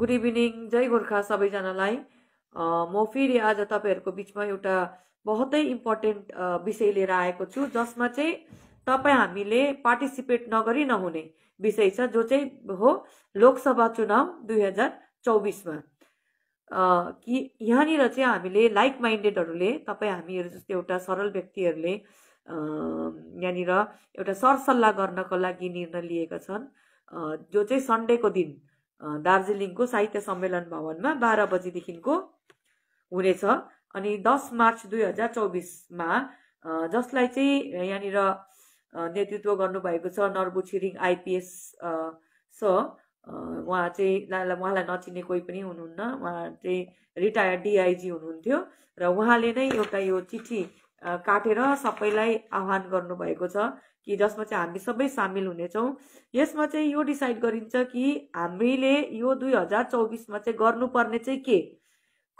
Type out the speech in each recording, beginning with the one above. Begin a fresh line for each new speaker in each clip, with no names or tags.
good evening जय गोर्खा सबैजनालाई म फेरि आज तपाईँहरूको बिचमा एउटा बहुतै इम्पोर्टेन्ट विषय लिएर आएको छु जसमा चाहिँ तपाईँ हामीले पार्टिसिपेट नगरी नहुने विषय छ जो चाहिँ हो लोकसभा चुनाव दुई हजार चौबिसमा कि यहाँनिर चाहिँ हामीले लाइक माइन्डेडहरूले तपाईँ हामीहरू जस्तो एउटा सरल व्यक्तिहरूले यहाँनिर एउटा सरसल्लाह गर्नको लागि निर्णय लिएका छन् जो चाहिँ सन्डेको दिन दार्जिलिङको साहित्य सम्मेलन भवनमा बाह्र बजीदेखिको हुनेछ अनि दस मार्च दुई हजार चौबिसमा जसलाई चाहिँ यहाँनिर नेतृत्व गर्नुभएको छ नर्बु छिरिङ आइपिएस छ उहाँ चाहिँ उहाँलाई नचिने कोही पनि हुनुहुन्न उहाँ चाहिँ रिटायर्ड डिआइजी हुनुहुन्थ्यो र उहाँले नै एउटा यो चिठी काटेर सबैलाई आह्वान गर्नुभएको छ कि जसमा चाहिँ हामी सबै सामेल हुनेछौँ यसमा चाहिँ यो डिसाइड गरिन्छ कि हामीले यो दुई हजार चौबिसमा चाहिँ गर्नुपर्ने चाहिँ के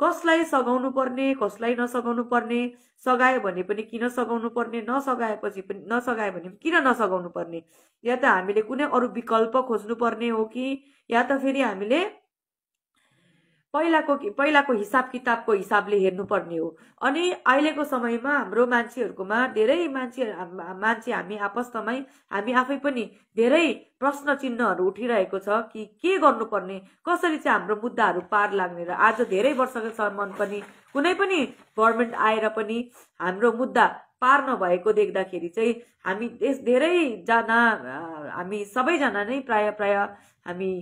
कसलाई सघाउनु पर्ने कसलाई नसघाउनु पर्ने सघायो भने पनि किन सघाउनु पर्ने नसघाएपछि पनि नसघायो भने किन नसघाउनु पर्ने या त हामीले कुनै अरू विकल्प खोज्नुपर्ने हो कि या त फेरि हामीले पहिलाको पहिलाको हिसाब किताबको हिसाबले हेर्नुपर्ने हो अनि अहिलेको समयमा हाम्रो मान्छेहरूकोमा धेरै मान्छे मान्छे हामी आपस्तमै हामी आफै पनि धेरै प्रश्न चिन्हहरू उठिरहेको छ कि के गर्नुपर्ने कसरी चाहिँ हाम्रो मुद्दाहरू पार लाग्ने र आज धेरै वर्षसम्म पनि कुनै पनि गभर्मेन्ट आएर पनि हाम्रो मुद्दा पार नभएको देख्दाखेरि चाहिँ हामी धेरैजना हामी सबैजना नै प्रायः प्रायः हामी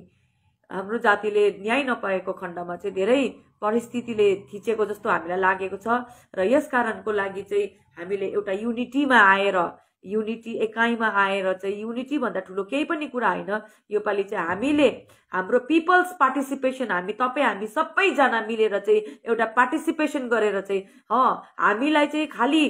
हाम्रो जातिले न्याय नपाएको खण्डमा चाहिँ धेरै परिस्थितिले थिचेको जस्तो हामीलाई लागेको छ र यस कारणको लागि चाहिँ हामीले एउटा युनिटीमा आएर युनिटी एकाइमा आएर चाहिँ युनिटीभन्दा ठुलो केही पनि कुरा होइन योपालि चाहिँ हामीले हाम्रो पिपल्स पार्टिसिपेसन हामी तपाईँ हामी सबैजना मिलेर चाहिँ एउटा पार्टिसिपेसन गरेर चाहिँ हामीलाई चाहिँ खालि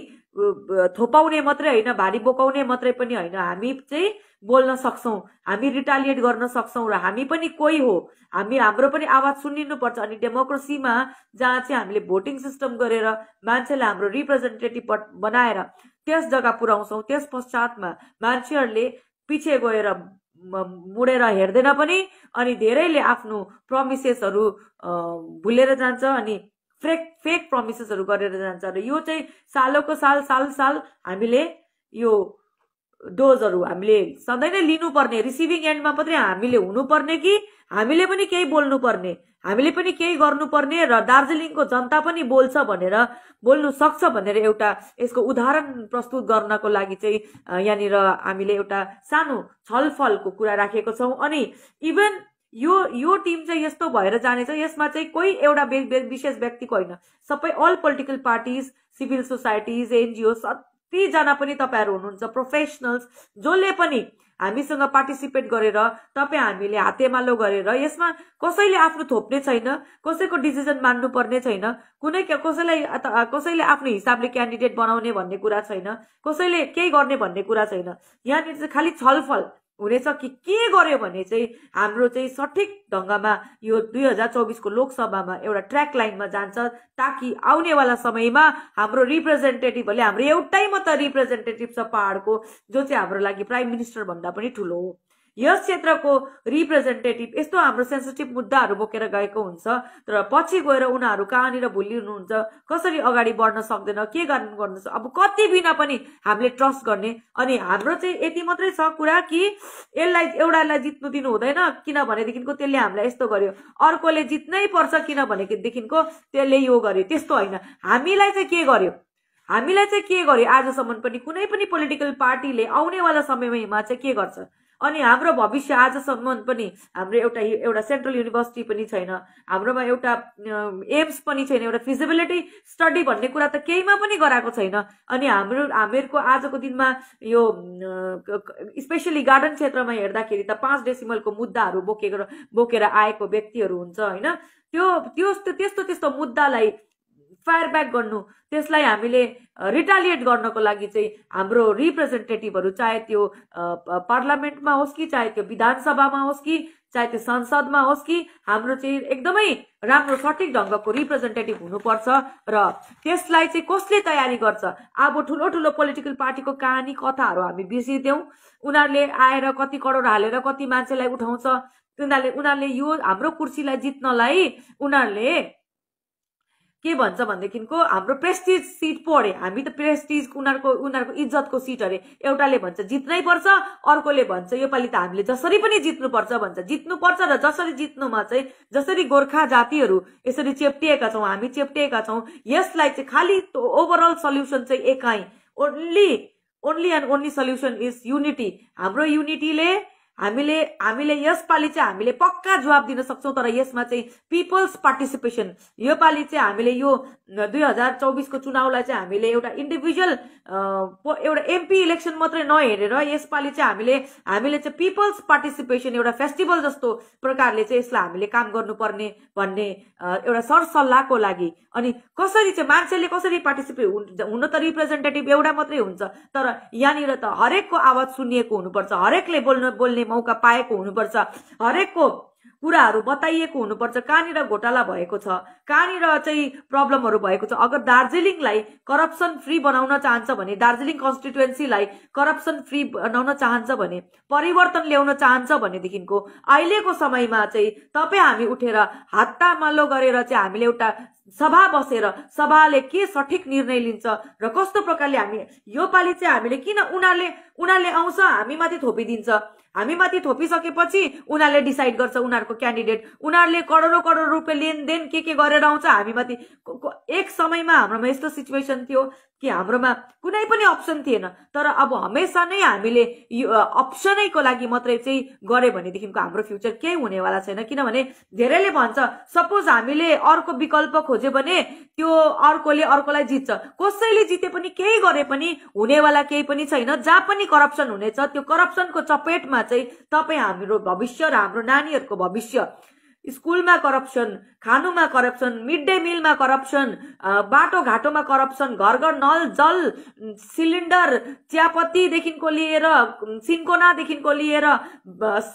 थोपाउने मात्रै होइन भारी बोकाउने मात्रै पनि होइन हामी चाहिँ बोल्न सक्छौँ हामी रिटालिएट गर्न सक्छौँ र हामी पनि कोही हो हामी हाम्रो पनि आवाज सुनिनुपर्छ अनि डेमोक्रेसीमा जहाँ चाहिँ हामीले भोटिङ सिस्टम गरेर मान्छेलाई हाम्रो रिप्रेजेन्टेटिभ बनाएर त्यस जग्गा पुऱ्याउँछौँ त्यस पश्चातमा मान्छेहरूले पछि गएर मुडेर हेर्दैन पनि अनि धेरैले आफ्नो प्रमिसेसहरू भुलेर जान्छ अनि फेक फेक प्रमिसेसहरू गरेर जान्छ र यो चाहिँ सालोको साल साल साल हामीले यो डोजहरू हामीले सधैँ नै लिनुपर्ने रिसिभिङ एन्डमा मात्रै हामीले हुनुपर्ने कि हामीले पनि केही बोल्नुपर्ने हामीले पनि केही गर्नुपर्ने र दार्जिलिङको जनता पनि बोल्छ भनेर बोल्नु सक्छ भनेर एउटा यसको उदाहरण प्रस्तुत गर्नको लागि चाहिँ यहाँनिर हामीले एउटा सानो छलफलको कुरा राखेको छौँ अनि इभन यो यो टिम चाहिँ यस्तो भएर जानेछ यसमा चाहिँ कोही एउटा विशेष व्यक्तिको होइन सबै all political parties civil societies NGO कतिजना पनि तपाईँहरू हुनुहुन्छ प्रोफेसनल्स जसले पनि हामीसँग पार्टिसिपेट गरेर तपाईँ हामीले हातेमालो गरेर यसमा कसैले आफ्नो थोप्ने छैन कसैको डिसिजन मान्नुपर्ने छैन कुनै कसैलाई कसैले आफ्नो हिसाबले क्यान्डिडेट बनाउने भन्ने कुरा छैन कसैले केही गर्ने भन्ने कुरा छैन यहाँनिर चाहिँ खालि छलफल हुनेछ कि के गर्यो भने चाहिँ हाम्रो चाहिँ सठिक ढङ्गमा यो दुई हजार चौबिसको लोकसभामा एउटा ट्र्याक लाइनमा जान्छ ताकि आउनेवाला समयमा हाम्रो रिप्रेजेन्टेटिभहरूले हाम्रो एउटै मात्र रिप्रेजेन्टेटिभ छ पाहाडको जो चाहिँ हाम्रो लागि प्राइम मिनिस्टर भन्दा पनि ठुलो हो यस क्षेत्रको रिप्रेजेन्टेटिभ यस्तो हाम्रो सेन्सिटिभ मुद्दाहरू बोकेर गएको हुन्छ तर पछि गएर उनीहरू कहाँनिर भुलिनुहुन्छ कसरी अगाडि बढ्न सक्दैन के गर्नु गर्नु अब कति बिना पनि हामीले ट्रस्ट गर्ने अनि हाम्रो चाहिँ यति मात्रै छ कुरा कि यसलाई एउटालाई जित्नु दिनु हुँदैन किनभनेदेखिको त्यसले हामीलाई यस्तो गर्यो अर्कोले जित्नै पर्छ किनभनेदेखिको त्यसले यो गर्यो त्यस्तो होइन हामीलाई चाहिँ के गर्यो हामीलाई चाहिँ के गर्यो आजसम्म पनि कुनै पनि पोलिटिकल पार्टीले आउनेवाला समयमा चाहिँ के गर्छ अनि हाम्रो भविष्य आजसम्म पनि हाम्रो एउटा एउटा सेन्ट्रल युनिभर्सिटी पनि छैन हाम्रोमा एउटा एम्स पनि छैन एउटा फिजिबिलिटी स्टडी भन्ने कुरा त केहीमा पनि गराएको छैन अनि हाम्रो हामीहरूको आजको दिनमा यो स्पेसली गार्डन क्षेत्रमा हेर्दाखेरि त पाँच डेसिमलको मुद्दाहरू बोकेर बोकेर आएको व्यक्तिहरू हुन्छ होइन त्यो त्यो त्यस्तो त्यस्तो मुद्दालाई फायर ब्याक गर्नु त्यसलाई हामीले रिटालिएट गर्नको लागि चाहिँ हाम्रो रिप्रेजेन्टेटिभहरू चाहे त्यो पार्लियामेन्टमा होस् कि चाहे त्यो विधानसभामा होस् कि चाहे त्यो संसदमा होस् कि हाम्रो चाहिँ एकदमै राम्रो सठिक ढङ्गको रिप्रेजेन्टेटिभ हुनुपर्छ र त्यसलाई चाहिँ कसले तयारी गर्छ अब ठुलो ठुलो पोलिटिकल पार्टीको कहानी कथाहरू हामी बिर्सिदेऊ उनीहरूले आएर कति करोड हालेर कति मान्छेलाई उठाउँछ उनीहरूले उनीहरूले यो हाम्रो कुर्सीलाई जित्नलाई उनीहरूले के भन्छ भनेदेखिको हाम्रो प्रेस्टिज सिट पढे हामी त प्रेस्टिज उनीहरूको उनीहरूको इज्जतको सिट अरे एउटाले भन्छ जित्नै पर्छ अर्कोले भन्छ योपालि त हामीले जसरी पनि जित्नुपर्छ भन्छ जित्नुपर्छ र जसरी जित्नुमा चाहिँ जसरी गोर्खा जातिहरू यसरी चेप्टिएका छौँ हामी चेप्टिएका छौँ यसलाई चाहिँ खालि ओभरअल सल्युसन चाहिँ एकाइ only only and only solution is unity हाम्रो युनिटीले हामीले हामीले यसपालि चाहिँ हामीले पक्का जवाब दिन सक्छौँ तर यसमा चाहिँ पिपल्स पार्टिसिपेसन योपालि चाहिँ हामीले यो दुई हजार चौबिसको चुनावलाई चाहिँ हामीले एउटा इन्डिभिजुअल एउटा एमपी इलेक्सन मात्रै नहेरेर यसपालि चाहिँ हामीले हामीले चाहिँ पिपल्स पार्टिसिपेसन एउटा फेस्टिभल जस्तो प्रकारले चाहिँ यसलाई हामीले काम गर्नुपर्ने भन्ने एउटा सरसल्लाहको लागि अनि कसरी चाहिँ मान्छेले कसरी पार्टिसिपेट हुन त रिप्रेजेन्टेटिभ एउटा मात्रै हुन्छ तर यहाँनिर त हरेकको आवाज सुनिएको हुनुपर्छ हरेकले बोल्न बोल्ने मौका पाएको हुनुपर्छ हरेकको कुराहरू बताइएको हुनुपर्छ कहाँनिर घोटाला भएको छ कहाँनिर चाहिँ प्रब्लमहरू भएको छ अगर दार्जिलिङलाई करप्सन फ्री बनाउन चाहन्छ भने दार्जिलिङ कन्स्टिट्युएन्सीलाई करप्सन फ्री बनाउन चाहन्छ भने परिवर्तन ल्याउन चाहन्छ भनेदेखिको अहिलेको समयमा चाहिँ तपाईँ हामी उठेर हात्तामालो गरेर चाहिँ हामीले एउटा सभा बसेर सभाले के सठिक निर्णय लिन्छ र कस्तो प्रकारले हामी योपालि चाहिँ हामीले किन उनीहरूले उनीहरूले आउँछ हामीमाथि थोपिदिन्छ हामीमाथि थोपिसकेपछि उनीहरूले डिसाइड गर्छ उनीहरूको क्यान्डिडेट उनीहरूले करोडौँ करोड रुपियाँ लेनदेन के के गरेर आउँछ हामीमाथि एक समयमा हाम्रोमा यस्तो सिचुएसन थियो कि हाम्रोमा कुनै पनि अप्सन थिएन तर अब हमेसा नै हामीले यो अप्सनैको लागि मात्रै चाहिँ गऱ्यो भनेदेखिको हाम्रो फ्युचर केही हुनेवाला छैन किनभने धेरैले भन्छ सपोज हामीले अर्को विकल्प खोज्यो भने त्यो अर्कोले अर्कोलाई जित्छ कसैले जिते पनि केही गरे पनि हुनेवाला केही पनि छैन जहाँ पनि करप्सन हुनेछ त्यो करप्सनको चपेटमा चाहिँ तपाईँ हाम्रो भविष्य र हाम्रो नानीहरूको भविष्य स्कुलमा करप्सन खानुमा करप्सन मिड डे मिलमा करप्सन बाटोघाटोमा करप्सन घर घर नल जल सिलिन्डर चियापत्तीदेखिको लिएर सिन्कोनादेखिको लिएर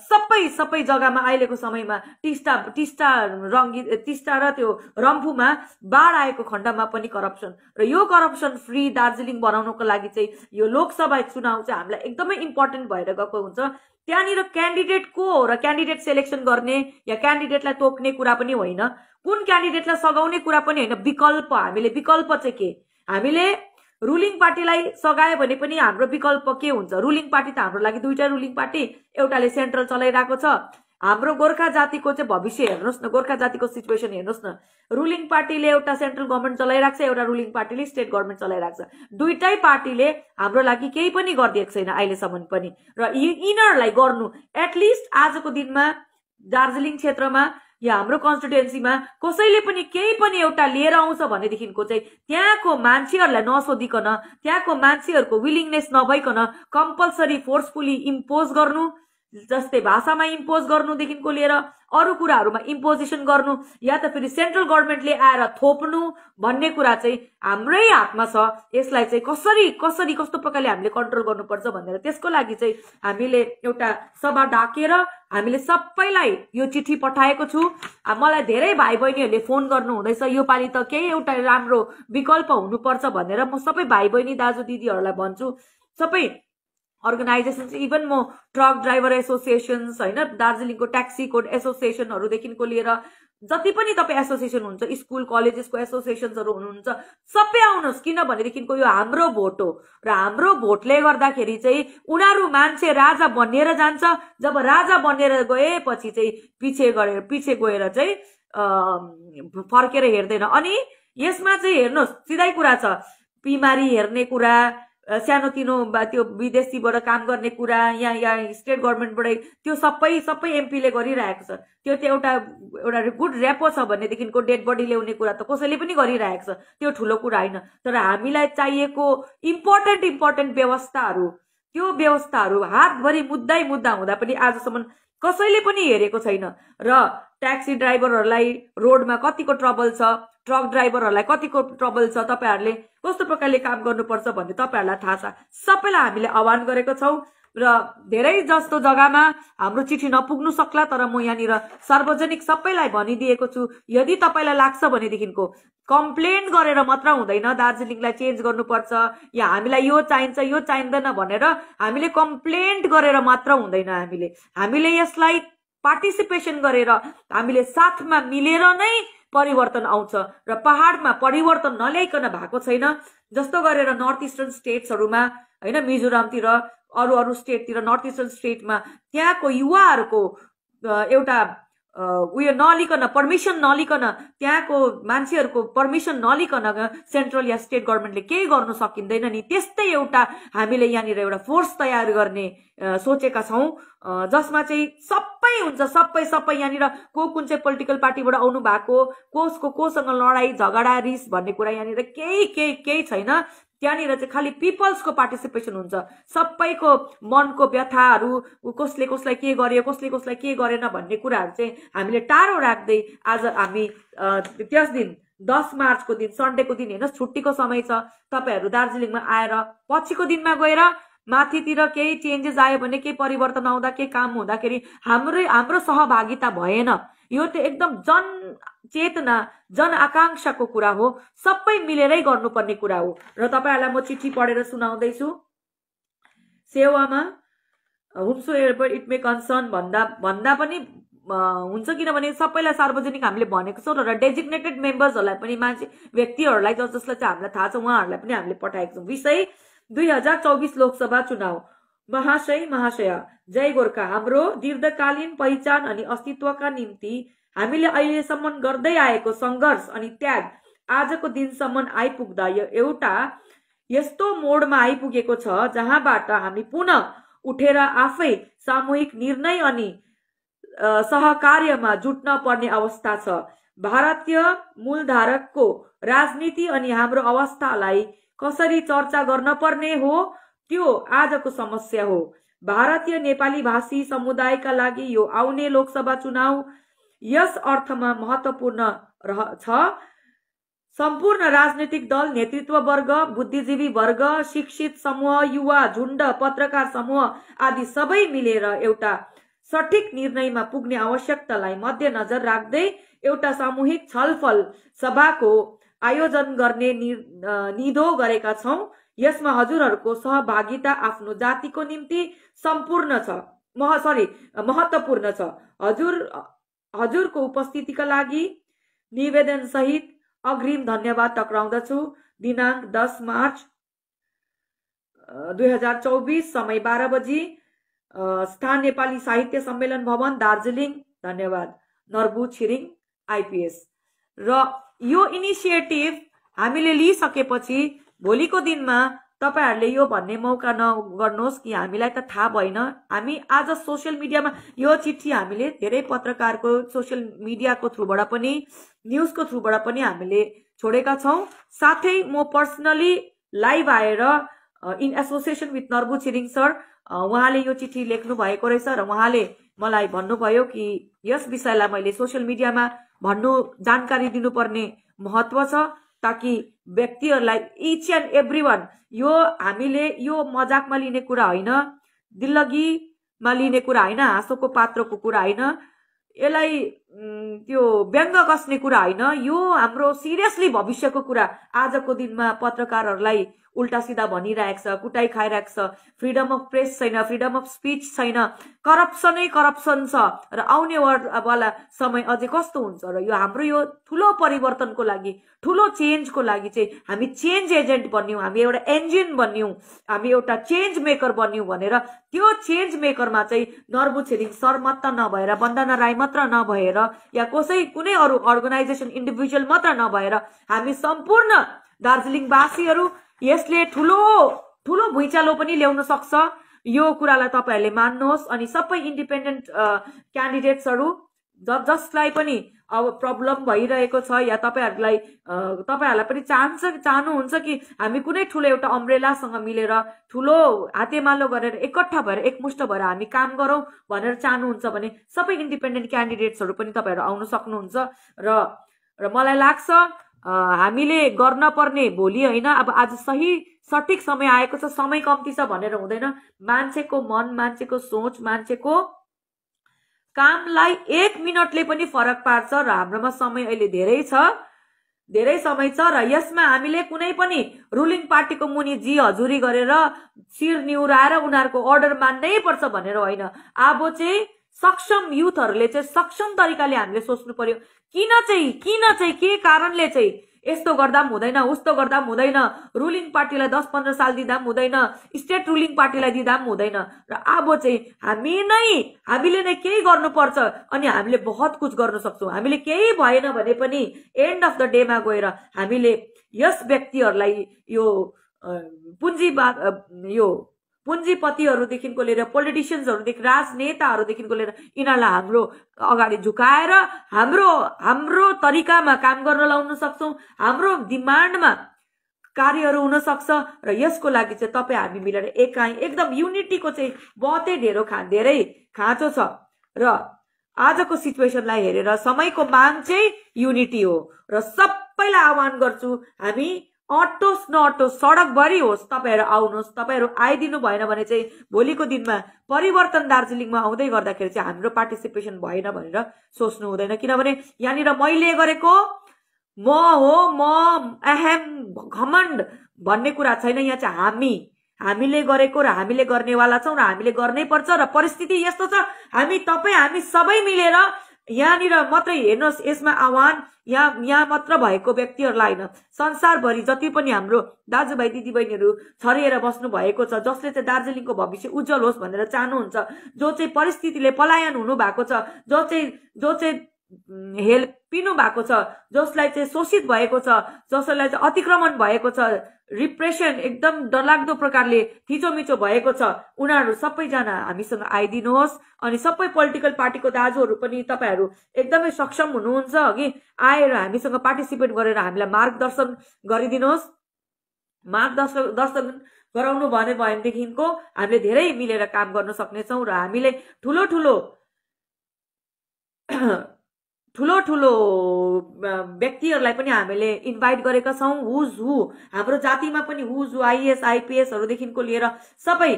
सबै सबै जग्गामा अहिलेको समयमा टिस्टा टिस्टा रङ्गी टिस्टा र त्यो रम्फूमा बाढ आएको खण्डमा पनि करप्सन र यो करप्सन फ्री दार्जिलिङ बनाउनको लागि चाहिँ यो लोकसभा चुनाव चाहिँ हामीलाई एकदमै इम्पोर्टेन्ट भएर गएको हुन्छ त्यहाँनिर क्यान्डिडेट को हो र क्यान्डिडेट सेलेक्सन गर्ने या क्यान्डिडेटलाई तोक्ने कुरा पनि होइन कुन क्यान्डिडेटलाई सघाउने कुरा पनि होइन विकल्प हामीले विकल्प चाहिँ के हामीले रुलिङ पार्टीलाई सघायो भने पनि हाम्रो विकल्प के हुन्छ रुलिङ पार्टी त हाम्रो लागि दुईटा रुलिङ पार्टी एउटाले सेन्ट्रल चलाइरहेको छ हाम्रो गोर्खा जातिको चाहिँ भविष्य हेर्नुहोस् न गोर्खा जातिको सिचुएसन हेर्नुहोस् न रुलिङ पार्टीले एउटा सेन्ट्रल गभर्मेन्ट चलाइरहेको छ एउटा रुलिङ पार्टीले स्टेट गभर्मेन्ट चलाइरहेको छ दुइटै पार्टीले हाम्रो लागि केही पनि गरिदिएको छैन अहिलेसम्म पनि र यिनीहरूलाई गर्नु एटलिस्ट आजको दिनमा दार्जिलिङ क्षेत्रमा या हाम्रो कन्स्टिट्युएन्सीमा कसैले पनि केही पनि एउटा लिएर आउँछ भनेदेखिको चाहिँ त्यहाँको मान्छेहरूलाई नसोधिकन त्यहाँको मान्छेहरूको विलिङनेस नभइकन कम्पलसरी फोर्सफुली इम्पोज गर्नु जस्तै भाषामा इम्पोज गर्नुदेखिको लिएर अरू कुराहरूमा इम्पोजिसन गर्नु या त फेरि सेन्ट्रल गभर्मेन्टले आएर थोप्नु भन्ने कुरा चाहिँ हाम्रै हातमा छ यसलाई चाहिँ कसरी कसरी कस्तो प्रकारले हामीले कन्ट्रोल गर्नुपर्छ भनेर त्यसको लागि चाहिँ हामीले एउटा सभा डाकेर हामीले सबैलाई यो चिठी पठाएको छु मलाई धेरै भाइ बहिनीहरूले फोन गर्नु हुँदैछ योपालि त केही एउटा राम्रो विकल्प हुनुपर्छ भनेर म सबै भाइ बहिनी दाजु दिदीहरूलाई भन्छु सबै अर्गनाइजेसन्स इभन म ट्रक ड्राइभर एसोसिएसन्स होइन दार्जिलिङको ट्याक्सी कोड एसोसिएसनहरूदेखिको लिएर जति पनि तपाईँ एसोसिएसन हुन्छ स्कुल कलेजेसको एसोसिएसन्सहरू हुनुहुन्छ सबै आउनुहोस् किनभनेदेखिको यो हाम्रो भोट हो र हाम्रो भोटले गर्दाखेरि चाहिँ उनीहरू मान्छे राजा बनिएर जान्छ जब राजा बनिएर गएपछि चाहिँ पछि गएर पछि गएर चाहिँ फर्केर हेर्दैन अनि यसमा चाहिँ हेर्नुहोस् सिधै कुरा छ बिमारी हेर्ने कुरा सानोतिनो त्यो विदेशीबाट काम गर्ने कुरा यहाँ यहाँ स्टेट गभर्मेन्टबाटै त्यो सबै सबै एमपीले गरिरहेको छ त्यो त्यो एउटा एउटा गुड रेपो छ भनेदेखिको डेड बडी ल्याउने कुरा त कसैले पनि गरिरहेको छ त्यो ठुलो कुरा होइन तर हामीलाई चाहिएको इम्पोर्टेन्ट इम्पोर्टेन्ट व्यवस्थाहरू त्यो व्यवस्थाहरू हातभरि मुद्दै मुद्दा हुँदा पनि आजसम्म कसैले पनि हेरेको छैन र ट्याक्सी ड्राइभरहरूलाई रोडमा कतिको ट्रबल छ ट्रक ड्राइभरहरूलाई कतिको ट्रबल छ तपाईँहरूले कस्तो प्रकारले काम गर्नुपर्छ भन्ने तपाईँहरूलाई थाहा छ सबैलाई हामीले आह्वान गरेको छौँ र धेरै जस्तो जग्गामा हाम्रो चिठी नपुग्नु सक्ला तर म यहाँनिर सार्वजनिक सबैलाई भनिदिएको छु यदि तपाईँलाई लाग्छ भनेदेखिको कम्प्लेन गरेर मात्र हुँदैन दार्जिलिङलाई चेन्ज गर्नुपर्छ या हामीलाई यो चाहिन्छ यो चाहिँदैन भनेर हामीले कम्प्लेन्ट गरेर मात्र हुँदैन हामीले हामीले यसलाई पार्टिसिपेसन गरेर हामीले साथमा मिलेर नै परिवर्तन आउँछ र पहाडमा परिवर्तन नल्याइकन भएको छैन जस्तो गरेर नर्थ इस्टर्न स्टेट्सहरूमा होइन मिजोरामतिर अरू अरू स्टेटतिर नर्थ इस्टर्न स्टेटमा त्यहाँको युवाहरूको एउटा उयो नलिकन पर्मिसन नलिकन त्यहाँको मान्छेहरूको पर्मिसन नलिकन सेन्ट्रल या स्टेट गभर्मेन्टले केही गर्न सकिँदैन नि त्यस्तै एउटा हामीले यहाँनिर एउटा फोर्स तयार गर्ने सोचेका छौँ जसमा चाहिँ सबै हुन्छ सबै सबै यहाँनिर को कुन चाहिँ पोलिटिकल पार्टीबाट आउनु भएको कसको कोसँग लडाइँ झगडा रिस भन्ने कुरा यहाँनिर केही केही केही छैन त्यहाँनिर चाहिँ खालि पिपल्सको पार्टिसिपेसन हुन्छ सबैको मनको व्यथाहरू कसले कसलाई के गर्यो कसले कसलाई के गरेन भन्ने कुराहरू चाहिँ हामीले टाढो राख्दै आज हामी त्यस दिन दस मार्चको दिन सन्डेको दिन हेर्नुहोस् छुट्टीको समय छ तपाईँहरू दार्जिलिङमा आएर पछिको दिनमा गएर माथितिर केही चेन्जेस आयो भने केही परिवर्तन आउँदा केही काम हुँदाखेरि हाम्रै हाम्रो सहभागिता भएन यो त एकदम जन चेतना जनआकांक्षाको कुरा हो सबै मिलेरै गर्नुपर्ने कुरा हो र तपाईँहरूलाई म चिठी पढेर सुनाउँदैछु सेवामा हुम्सो एयरपोर्ट इट मे कन्सर्न भन्दा भन्दा पनि हुन्छ किनभने सबैलाई सार्वजनिक हामीले भनेको छौँ र डेजिग्नेटेड मेम्बर्सहरूलाई पनि मान्छे व्यक्तिहरूलाई जस जसलाई चाहिँ हामीलाई थाहा छ उहाँहरूलाई पनि हामीले पठाएको छौँ विषय दुई हजार चौबिस लोकसभा चुनाव महाशय महाशय जय गोर्खा हाम्रो दीर्घकालीन पहिचान अनि अस्तित्वका निम्ति हामीले अहिलेसम्म गर्दै आएको सङ्घर्ष अनि त्याग आजको दिनसम्म आइपुग्दा यो एउटा यस्तो मोडमा आइपुगेको छ जहाँबाट हामी पुनः उठेर आफै सामूहिक निर्णय अनि सहकार्यमा जुट्न पर्ने अवस्था छ भारतीय मूलधारकको राजनीति अनि हाम्रो अवस्थालाई कसरी चर्चा गर्न पर्ने हो त्यो आजको समस्या हो भारतीय नेपाली भाषी समुदायका लागि यो आउने लोकसभा चुनाव यस अर्थमा महत्त्वपूर्ण रहछ सम्पूर्ण राजनैतिक दल नेतृत्व वर्ग बुद्धिजीवी वर्ग शिक्षित समूह युवा झुण्ड पत्रकार समूह आदि सबै मिलेर एउटा सठिक निर्णयमा पुग्ने आवश्यकतालाई मध्यनजर राख्दै एउटा सामूहिक छलफल सभाको आयोजन गर्ने निधो गरेका छौँ यसमा हजुरहरूको सहभागिता आफ्नो जातिको निम्ति सम्पूर्ण छ मह सरी महत्त्वपूर्ण छ हजुर हजुरको उपस्थितिका लागि निवेदन सहित अग्रिम धन्यवाद टक्राउँदछु दिनाङ्क दस मार्च दुई हजार चौबिस समय बाह्र बजी स्थान नेपाली साहित्य सम्मेलन भवन दार्जिलिङ धन्यवाद नर्बु छिरिङ आइपिएस र यो इनिसिएटिभ हामीले लिइसकेपछि भोलिको दिनमा तपाईँहरूले यो भन्ने मौका नगर्नुहोस् कि हामीलाई त थाहा भएन हामी आज सोसियल मिडियामा यो चिठी हामीले धेरै पत्रकारको सोसियल मिडियाको थ्रुबाट पनि न्युजको थ्रुबाट पनि हामीले छोडेका छौँ साथै म पर्सनली लाइभ आएर in association with Norbu Chhiring sir उहाँले यो चिठी लेख्नु भएको रहेछ र उहाँले मलाई भन्नुभयो कि यस विषयलाई मैले सोसियल मिडियामा भन्नु जानकारी दिनुपर्ने महत्त्व छ ताकि व्यक्तिहरूलाई इच एन्ड एभ्री वान यो हामीले यो मजाकमा लिने कुरा होइन दिल्लगीमा लिने कुरा होइन हाँसोको पात्रको कुरा होइन यसलाई त्यो व्यङ्ग कस्ने कुरा होइन यो हाम्रो सिरियसली भविष्यको कुरा आजको दिनमा पत्रकारहरूलाई उल्टा सिधा भनिरहेको छ कुटाइ खाइरहेको छ फ्रिडम अफ प्रेस छैन फ्रिडम अफ स्पिच छैन करप्सनै करप्सन छ र आउने वाला समय अझै कस्तो हुन्छ र यो हाम्रो यो ठुलो परिवर्तनको लागि ठुलो चेन्जको लागि चाहिँ हामी चेन्ज एजेन्ट बन्यौँ हामी एउटा एन्जिन बन्यौँ हामी एउटा चेन्ज मेकर बन्यौँ भनेर त्यो चेन्ज मेकरमा चाहिँ नर्बु छेरिङ सर मात्र नभएर वन्दना राई मात्र नभएर या कसै कुनै अरू अर्गनाइजेसन इन्डिभिजुअल मात्र नभएर हामी सम्पूर्ण दार्जिलिङवासीहरू यसले ठुलो ठुलो भुइँचालो पनि ल्याउन सक्छ यो कुरालाई तपाईँहरूले मान्नुहोस् अनि सबै इन्डिपेन्डेन्ट क्यान्डिडेट्सहरू जसलाई पनि अब प्रब्लम भइरहेको छ या तपाईँहरूलाई तपाईँहरूलाई पनि चाहन्छ चाहनुहुन्छ कि हामी कुनै ठुलो एउटा अम्ब्रेलासँग मिलेर ठुलो हातेमालो गरेर एकट्ठा भएर एकमुष्ट भएर हामी काम गरौँ भनेर चाहनुहुन्छ भने सबै इन्डिपेन्डेन्ट क्यान्डिडेट्सहरू पनि तपाईँहरू आउन सक्नुहुन्छ र र मलाई लाग्छ हामीले गर्न पर्ने भोलि होइन अब आज सही सठिक समय आएको छ समय कम्ती छ भनेर हुँदैन मान्छेको मन मान्छेको सोच मान्छेको कामलाई एक मिनटले पनि फरक पार्छ र हाम्रोमा समय अहिले धेरै छ धेरै समय छ र यसमा हामीले कुनै पनि रुलिङ पार्टीको मुनि जी हजुरी गरेर शिर निहुराएर उनीहरूको अर्डर मान्नै पर्छ भनेर होइन अब चाहिँ सक्षम युथहरूले चाहिँ सक्षम तरिकाले हामीले सोच्नु पर्यो किन चाहिँ किन चाहिँ के कारणले चाहिँ यस्तो गर्दा पनि हुँदैन उस्तो गर्दा पनि हुँदैन रुलिङ पार्टीलाई दस पन्ध्र साल दिँदा पनि हुँदैन स्टेट रुलिङ पार्टीलाई दिँदा पनि हुँदैन र अब चाहिँ हामी नै हामीले नै केही गर्नुपर्छ अनि हामीले बहुत कुछ गर्न सक्छौँ हामीले केही भएन भने पनि एन्ड अफ द डेमा गएर हामीले यस व्यक्तिहरूलाई यो पुँजीवाद यो पुँजीपतिहरूदेखिको लिएर पोलिटिसियन्सहरूदेखि राजनेताहरूदेखिको लिएर यिनीहरूलाई हाम्रो अगाडि झुकाएर हाम्रो हाम्रो तरिकामा काम गर्न लाउन सक्छौँ हाम्रो डिमान्डमा कार्यहरू हुनसक्छ र यसको लागि चाहिँ तपाईँ हामी मिलेर एकाइ एकदम युनिटीको चाहिँ बहुतै ढेरो खा धेरै खाँचो छ र आजको सिचुएसनलाई हेरेर समयको माग चाहिँ युनिटी हो र सबैलाई आह्वान गर्छु हामी अटोस् नअटोस् सडकभरि होस् तपाईँहरू आउनुहोस् तपाईँहरू आइदिनु भएन भने चाहिँ भोलिको दिनमा परिवर्तन दार्जिलिङमा आउँदै गर्दाखेरि चाहिँ हाम्रो पार्टिसिपेसन भएन भनेर सोच्नु हुँदैन किनभने यहाँनिर मैले गरेको म हो म अहम घमण्ड भन्ने कुरा छैन यहाँ चाहिँ हामी हामीले गरेको र हामीले गर्नेवाला छौँ र हामीले गर्नै पर्छ र परिस्थिति यस्तो छ हामी तपाईँ हामी सबै मिलेर यहाँनिर मात्रै हेर्नुहोस् यसमा आह्वान यहाँ यहाँ मात्र भएको व्यक्तिहरूलाई होइन संसारभरि जति पनि हाम्रो दाजुभाइ दिदीबहिनीहरू छरिएर बस्नु भएको छ जसले चाहिँ दार्जिलिङको भविष्य उज्जवल होस् भनेर चाहनुहुन्छ जो चाहिँ परिस्थितिले पलायन हुनु भएको छ जो चाहिँ जो चाहिँ हेल्प पिनु भएको छ जसलाई चाहिँ शोषित भएको छ जसलाई चाहिँ अतिक्रमण भएको छ रिप्रेसन एकदम डरलाग्दो प्रकारले थिचोमिचो भएको छ उनीहरू सबैजना हामीसँग आइदिनुहोस् अनि सबै पोलिटिकल पार्टीको दाजुहरू पनि तपाईँहरू एकदमै सक्षम हुनुहुन्छ अघि आएर हामीसँग पार्टिसिपेट गरेर हामीलाई मार्गदर्शन गरिदिनुहोस् मार्गदर्शन दर्शन गराउनु भने भनेदेखिको हामीले धेरै मिलेर काम गर्न सक्नेछौँ र हामीले ठुलो ठुलो ठुलो ठुलो व्यक्तिहरूलाई पनि हामीले इन्भाइट गरेका छौँ हुज हु हाम्रो जातिमा पनि हुज हु आइएस आइपिएसहरूदेखिको लिएर सबै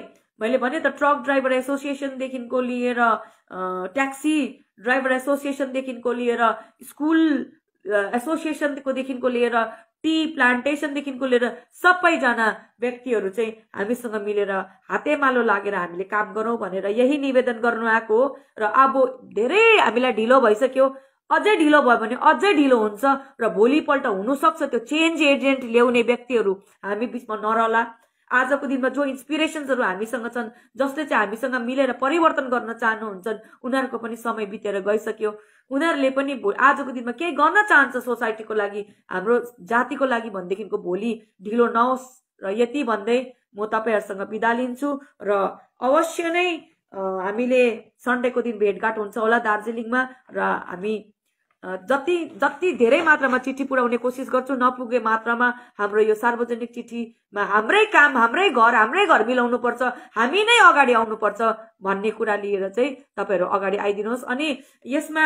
मैले भने त ट्रक ड्राइभर एसोसिएसनदेखिको लिएर ट्याक्सी ड्राइभर एसोसिएसनदेखिको लिएर स्कुल एसोसिएसनकोदेखिको लिएर टी प्लान्टेसनदेखिको लिएर सबैजना व्यक्तिहरू चाहिँ हामीसँग मिलेर हातेमालो लागेर हामीले काम गरौँ भनेर यही निवेदन गर्नु आएको हो र अब धेरै हामीलाई ढिलो भइसक्यो अझै ढिलो भयो भने अझै ढिलो हुन्छ र भोलिपल्ट हुनसक्छ त्यो चेन्ज एजेन्ट ल्याउने व्यक्तिहरू हामी बिचमा नरहला आजको दिनमा जो इन्सपिरेसन्सहरू हामीसँग छन् जसले चाहिँ हामीसँग मिलेर परिवर्तन गर्न चाहनुहुन्छ उनीहरूको पनि समय बितेर गइसक्यो उनीहरूले पनि आजको दिनमा केही गर्न चाहन्छ सोसाइटीको लागि हाम्रो जातिको लागि भनेदेखिको भोलि ढिलो नहोस् र यति भन्दै म तपाईँहरूसँग बिदा लिन्छु र अवश्य नै हामीले सन्डेको दिन भेटघाट हुन्छ होला दार्जिलिङमा र हामी जति जति धेरै मात्रामा चिठी पुर्याउने कोसिस गर्छौँ नपुगे मात्रामा हाम्रो यो सार्वजनिक चिठीमा हाम्रै काम हाम्रै घर हाम्रै घर मिलाउनु पर्छ हामी नै अगाडि आउनुपर्छ भन्ने कुरा लिएर चाहिँ तपाईँहरू अगाडि आइदिनुहोस् अनि यसमा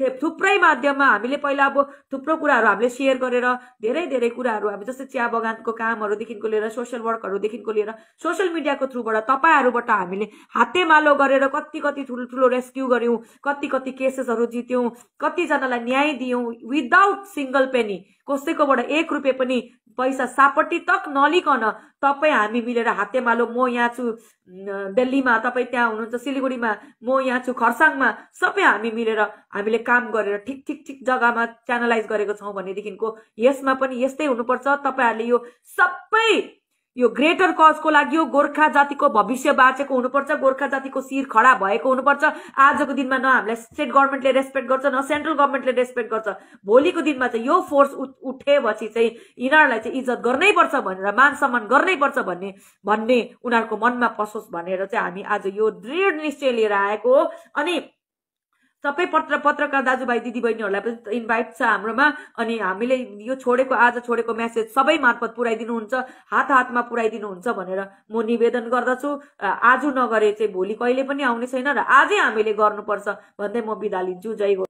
थुप्रै माध्यममा हामीले पहिला अब थुप्रो कुराहरू हामीले सेयर गरेर धेरै धेरै कुराहरू अब जस्तै चिया बगानको कामहरूदेखिको लिएर सोसियल वर्कहरूदेखिको लिएर सोसियल मिडियाको थ्रुबाट तपाईँहरूबाट हामीले हातेमालो गरेर कति कति ठुल्ठुलो रेस्क्यु गऱ्यौँ कति कति केसेसहरू जित्यौँ कतिजनालाई न्याय दियौँ विदाउट सिङ्गल पेनी कसैकोबाट एक रुपियाँ पनि पैसा सापट्टि तक नलिकन तपाईँ हामी मिलेर हातेमालो म यहाँ छु दिल्लीमा तपाईँ त्यहाँ हुनुहुन्छ सिलगढीमा म यहाँ छु खरसाङमा सबै हामी मिलेर हामीले काम गरेर ठिक ठिक ठिक जग्गामा च्यानलाइज गरेको छौँ भनेदेखिको यसमा पनि यस्तै हुनुपर्छ तपाईँहरूले यो सबै यो ग्रेटर कजको लागि यो गोर्खा जातिको भविष्य बाँचेको हुनुपर्छ गोर्खा जातिको शिर खडा भएको हुनुपर्छ आजको दिनमा न हामीलाई स्टेट गभर्मेन्टले रेस्पेक्ट गर्छ न सेन्ट्रल गभर्मेन्टले रेस्पेक्ट गर्छ भोलिको दिनमा चाहिँ यो फोर्स उठेपछि चाहिँ यिनीहरूलाई चाहिँ इज्जत गर्नैपर्छ भनेर मान सम्मान गर्नैपर्छ भन्ने भन्ने उनीहरूको मनमा पसोस् भनेर चाहिँ हामी आज यो दृढ निश्चय लिएर आएको हो अनि सबै पत्र पत्रकार दाजुभाइ दिदीबहिनीहरूलाई पनि इन्भाइट छ हाम्रोमा अनि हामीले यो छोडेको आज छोडेको म्यासेज सबै मार्फत पुऱ्याइदिनुहुन्छ हात हातमा पुऱ्याइदिनुहुन्छ भनेर म निवेदन गर्दछु आज नगरे चाहिँ भोलि कहिले पनि आउने छैन र आजै हामीले गर्नुपर्छ भन्दै म बिदा लिन्छु जय हो